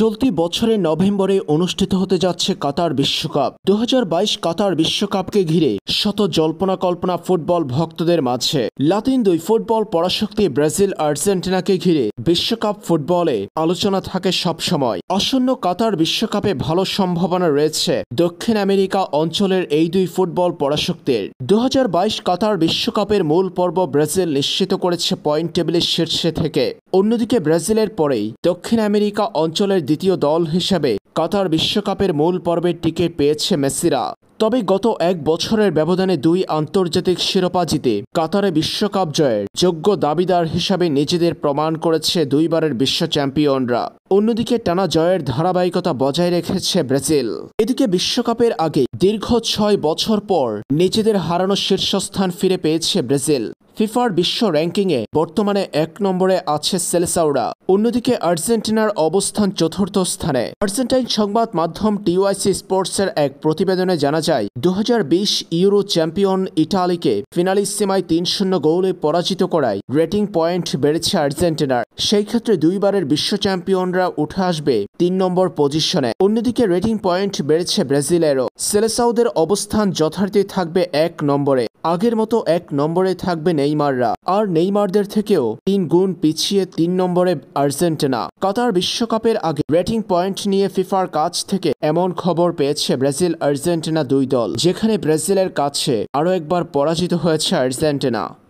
চলতি বছরের নভেম্বরে অনুষ্ঠিত হতে যাচ্ছে কাতার বিশ্বকাপ দু কাতার বিশ্বকাপকে ঘিরে শত জল্পনা কল্পনা ফুটবল ভক্তদের মাঝে লাতিন দুই ফুটবল পরাশক্তি ব্রাজিল আর্জেন্টিনাকে ঘিরে বিশ্বকাপ ফুটবলে আলোচনা থাকে সবসময় আসন্ন কাতার বিশ্বকাপে ভালো সম্ভাবনা রয়েছে দক্ষিণ আমেরিকা অঞ্চলের এই দুই ফুটবল পরাশক্তির দু কাতার বিশ্বকাপের মূল পর্ব ব্রাজিল নিশ্চিত করেছে পয়েন্ট টেবিলের শীর্ষে থেকে অন্যদিকে ব্রাজিলের পরেই দক্ষিণ আমেরিকা অঞ্চলের দ্বিতীয় দল হিসেবে কাতার বিশ্বকাপের মূল পর্বের টিকিট পেয়েছে মেসিরা তবে গত এক বছরের ব্যবধানে দুই আন্তর্জাতিক শিরোপা জিতে কাতারে বিশ্বকাপ জয়ের যোগ্য দাবিদার হিসাবে নিজেদের প্রমাণ করেছে দুইবারের বিশ্ব চ্যাম্পিয়নরা অন্যদিকে টানা জয়ের ধারাবাহিকতা বজায় রেখেছে ব্রাজিল এদিকে বিশ্বকাপের আগে দীর্ঘ ছয় বছর পর নিজেদের হারানো শীর্ষস্থান ফিরে পেয়েছে ব্রাজিল ফিফার বিশ্ব র্যাঙ্কিংয়ে বর্তমানে এক নম্বরে আছে সেলেসাউরা অন্যদিকে আর্জেন্টিনার অবস্থান চতুর্থ স্থানে আর্জেন্টাইন সংবাদ মাধ্যম টিওআইসি স্পোর্টসের এক প্রতিবেদনে জানা যায় দু ইউরো চ্যাম্পিয়ন ইটালিকে ফিনালিসিমায় তিন শূন্য গোলে পরাজিত করায় রেটিং পয়েন্ট বেড়েছে আর্জেন্টিনার সেই ক্ষেত্রে দুইবারের বিশ্ব চ্যাম্পিয়নরা উঠে আসবে তিন নম্বর পজিশনে অন্যদিকে রেটিং পয়েন্ট বেড়েছে ব্রাজিলেরও সেলেসাউদের অবস্থান যথার্থই থাকবে এক নম্বরে আগের মতো এক নম্বরে থাকবে নেইমাররা আর নেইমারদের থেকেও তিন গুণ পিছিয়ে তিন নম্বরে আর্জেন্টিনা কাতার বিশ্বকাপের আগে রেটিং পয়েন্ট নিয়ে ফিফার কাছ থেকে এমন খবর পেয়েছে ব্রাজিল আর্জেন্টিনা দুই দল যেখানে ব্রাজিলের কাছে আরও একবার পরাজিত হয়েছে আর্জেন্টিনা